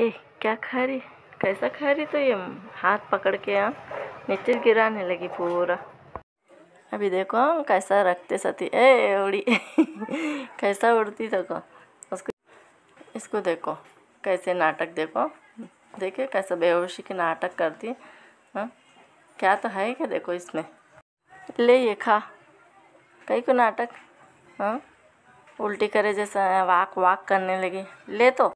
ए क्या खा रही कैसा खा रही तो ये हाथ पकड़ के यहाँ नीचे गिराने लगी पूरा अभी देखो हाँ, कैसा रखते सती ए उड़ी कैसा उड़ती देखो उसको इसको देखो कैसे नाटक देखो देखिए कैसा बेहोशी के नाटक करती हाँ क्या तो है क्या देखो इसमें ले ये खा कहीं को नाटक हाँ उल्टी करे जैसा वाक वाक करने लगी ले तो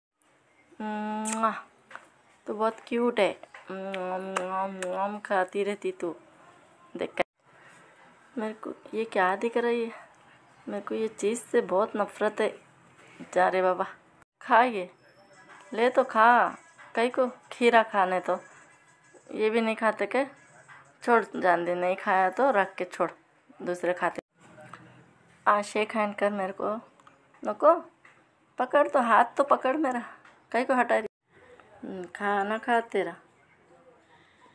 तो बहुत क्यूट है मम खाती रहती तू देख मेरे को ये क्या दिख रही है मेरे को ये चीज़ से बहुत नफरत है जा रे बाबा खा ये ले तो खा कहीं को खीरा खाने तो ये भी नहीं खाते के छोड़ जान दे नहीं खाया तो रख के छोड़ दूसरे खाते आशे खान कर मेरे को नको पकड़ तो हाथ तो पकड़ मेरा कहीं को हटा रही हम्म, खाना खा तेरा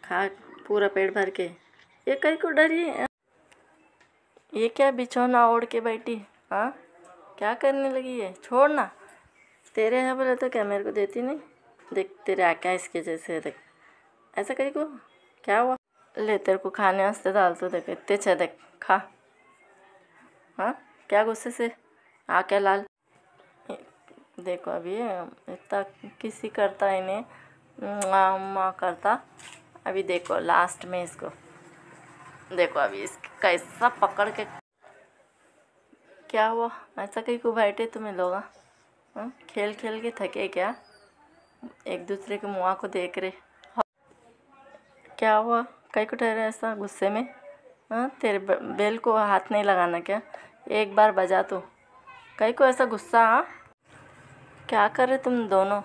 खा पूरा पेट भर के ये कहीं को डरी ये क्या बिछौना ओढ़ के बैठी हाँ क्या करने लगी है छोड़ ना तेरे है बोले तो क्या मेरे को देती नहीं देख तेरे आका इसके जैसे देख ऐसा कहीं को क्या हुआ ले तेरे को खाने वास्ते डाल तो देख इतने देख खा हाँ क्या गुस्से से आके लाल देखो अभी इतना किसी करता ही नहीं माँ करता अभी देखो लास्ट में इसको देखो अभी इस कैसा पकड़ के क्या हुआ ऐसा कहीं को बैठे तुम्हें लोग हाँ? हाँ? खेल खेल के थके क्या एक दूसरे के मुँह को देख रहे क्या हुआ कहीं को ठहरे ऐसा गुस्से में हाँ तेरे बेल को हाथ नहीं लगाना क्या एक बार बजा तो कहीं को ऐसा गुस्सा हाँ क्या कर रहे तुम दोनों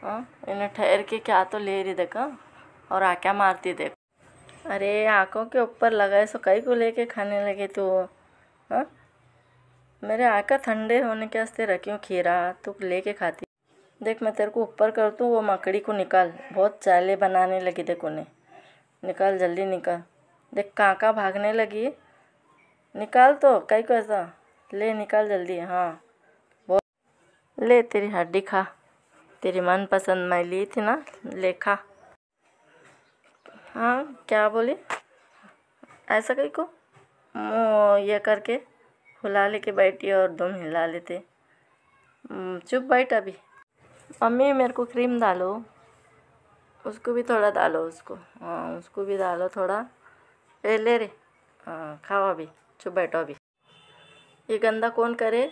हाँ, इन्हें ठहर के क्या तो ले रही देखा और आ क्या मारती देखो अरे आँखों के ऊपर लगाए सो कई को लेके खाने लगे तो हाँ मेरे आँखें ठंडे होने के वास्ते रखी हूँ खीरा तू लेके खाती देख मैं तेरे को ऊपर कर दूँ वो मकड़ी को निकाल बहुत चाले बनाने लगी देखो उन्हें निकाल जल्दी निकाल देख काका भागने लगी निकाल तो कई को ऐसा ले निकाल जल्दी हाँ ले तेरी हड्डी खा तेरी मनपसंद मैं ली थी ना ले खा हाँ क्या बोली ऐसा कहीं को ये करके फुला लेके बैठी और दो हिला लेते हम्म, चुप बैठ अभी मम्मी मेरे को क्रीम डालो उसको भी थोड़ा डालो उसको हाँ उसको भी डालो थोड़ा ए ले रे हाँ खाओ अभी चुप बैठो अभी ये गंदा कौन करे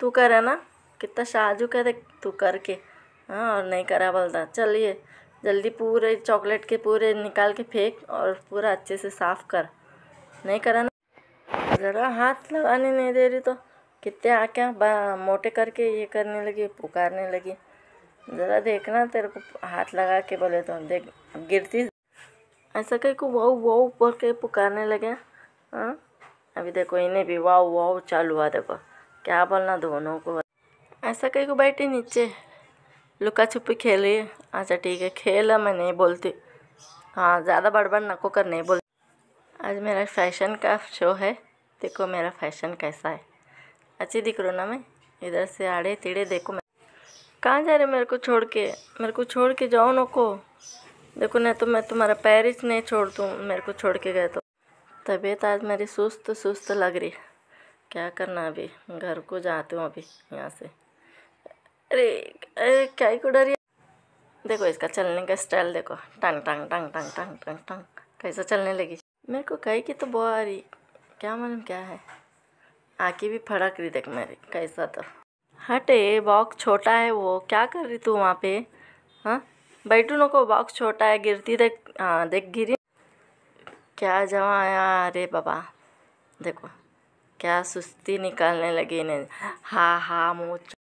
तू करे ना कितना साजू करे तू करके हाँ और नहीं करा बोलता चलिए जल्दी पूरे चॉकलेट के पूरे निकाल के फेंक और पूरा अच्छे से साफ़ कर नहीं करा ना ज़रा हाथ लगाने नहीं दे रही तो कितने आके मोटे करके ये करने लगी पुकारने लगी ज़रा देखना तेरे को हाथ लगा के बोले तो देख अब गिरती ऐसा कहीं को वाओ वाओ बोल के पुकारने लगे हाँ अभी देखो इन्हें भी वाओ वाओ चालू हुआ देखो क्या बोलना दोनों को ऐसा कहीं को बैठी नीचे लुका छुपी खेली अच्छा ठीक है खेला मैं नहीं बोलती हाँ ज़्यादा बड़बड़ नको कर नहीं बोलती आज मेरा फैशन का शो है देखो मेरा फैशन कैसा है अच्छी दिख रो ना मैं इधर से आड़े तिड़े देखो मैं कहाँ जा रहे मेरे को छोड़ के मेरे को छोड़ के जाओ नको देखो ना तो मैं तुम्हारा पैर ही नहीं छोड़ दूँ मेरे को छोड़ के गए तो तबीयत आज मेरी सुस्त सुस्त लग रही क्या करना अभी घर को जाती हूँ अभी यहाँ से क्या ही कुछ देखो इसका चलने का स्टाइल देखो टंग टंग टंग टंग टंग टंग टंग कैसे चलने लगी मेरे को कहीं की तो बुआ आ रही क्या मालूम क्या है आके भी फड़क रही देख मेरी कैसा तो हटे बॉक्स छोटा है वो क्या कर रही तू वहाँ पे हाँ बैठू नो को बॉक्स छोटा है गिरती देख हाँ देख गिरी क्या जवा आया अरे बाबा देखो क्या सुस्ती निकालने लगी इन्हें हाँ हाँ मोच